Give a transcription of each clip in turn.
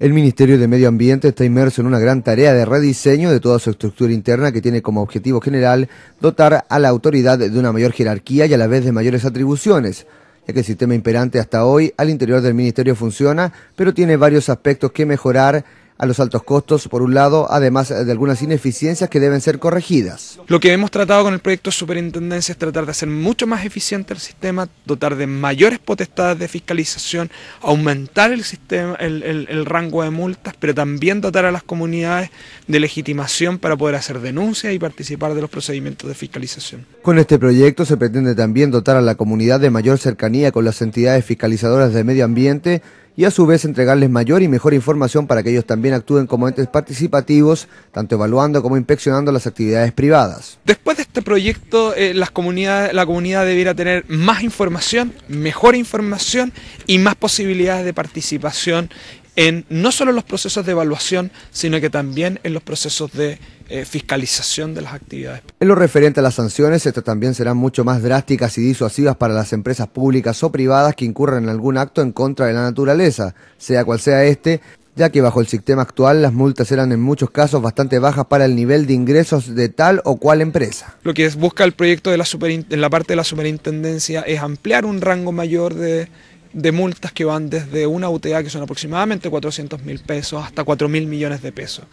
El Ministerio de Medio Ambiente está inmerso en una gran tarea de rediseño de toda su estructura interna que tiene como objetivo general dotar a la autoridad de una mayor jerarquía y a la vez de mayores atribuciones, ya que el sistema imperante hasta hoy al interior del Ministerio funciona, pero tiene varios aspectos que mejorar a los altos costos, por un lado, además eh, de algunas ineficiencias que deben ser corregidas. Lo que hemos tratado con el proyecto Superintendencia es tratar de hacer mucho más eficiente el sistema, dotar de mayores potestades de fiscalización, aumentar el sistema, el, el rango de multas, pero también dotar a las comunidades de legitimación para poder hacer denuncias y participar de los procedimientos de fiscalización. Con este proyecto se pretende también dotar a la comunidad de mayor cercanía con las entidades fiscalizadoras de medio ambiente y a su vez entregarles mayor y mejor información para que ellos también actúen como entes participativos, tanto evaluando como inspeccionando las actividades privadas. Después de este proyecto, eh, las comunidades, la comunidad debiera tener más información, mejor información y más posibilidades de participación en no solo en los procesos de evaluación, sino que también en los procesos de eh, fiscalización de las actividades. En lo referente a las sanciones, estas también serán mucho más drásticas y disuasivas para las empresas públicas o privadas que incurran en algún acto en contra de la naturaleza, sea cual sea este, ya que bajo el sistema actual las multas eran en muchos casos bastante bajas para el nivel de ingresos de tal o cual empresa. Lo que busca el proyecto de la en la parte de la superintendencia es ampliar un rango mayor de de multas que van desde una UTA, que son aproximadamente 400 mil pesos, hasta 4 mil millones de pesos.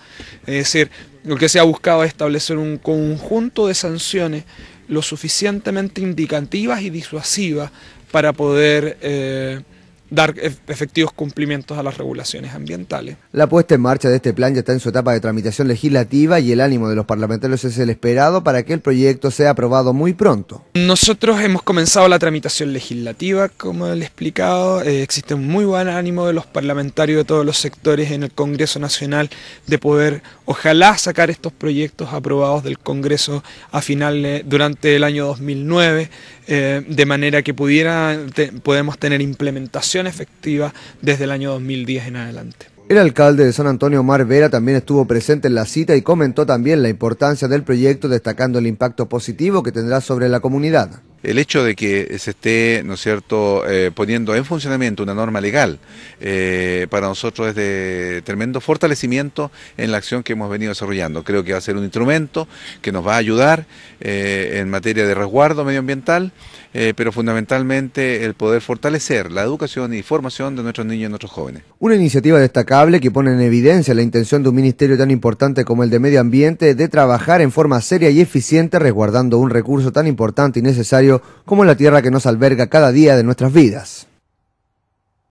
Es decir, lo que se ha buscado es establecer un conjunto de sanciones lo suficientemente indicativas y disuasivas para poder... Eh, dar e-, efectivos cumplimientos a las regulaciones ambientales. La puesta en marcha de este plan ya está en su etapa de tramitación legislativa y el ánimo de los parlamentarios es el esperado para que el proyecto sea aprobado muy pronto. Nosotros hemos comenzado la tramitación legislativa, como le he explicado, eh, existe un muy buen ánimo de los parlamentarios de todos los sectores en el Congreso Nacional de poder, ojalá, sacar estos proyectos aprobados del Congreso a finales, durante el año 2009, eh, de manera que pudiera, podemos tener implementación efectiva desde el año 2010 en adelante. El alcalde de San Antonio, Mar Vera, también estuvo presente en la cita y comentó también la importancia del proyecto, destacando el impacto positivo que tendrá sobre la comunidad el hecho de que se esté, ¿no es cierto?, eh, poniendo en funcionamiento una norma legal, eh, para nosotros es de tremendo fortalecimiento en la acción que hemos venido desarrollando. Creo que va a ser un instrumento que nos va a ayudar eh, en materia de resguardo medioambiental, pero fundamentalmente el poder fortalecer la educación y formación de nuestros niños y nuestros jóvenes. Una iniciativa destacable que pone en evidencia la intención de un ministerio tan importante como el de medio ambiente de trabajar en forma seria y eficiente resguardando un recurso tan importante y necesario como la tierra que nos alberga cada día de nuestras vidas.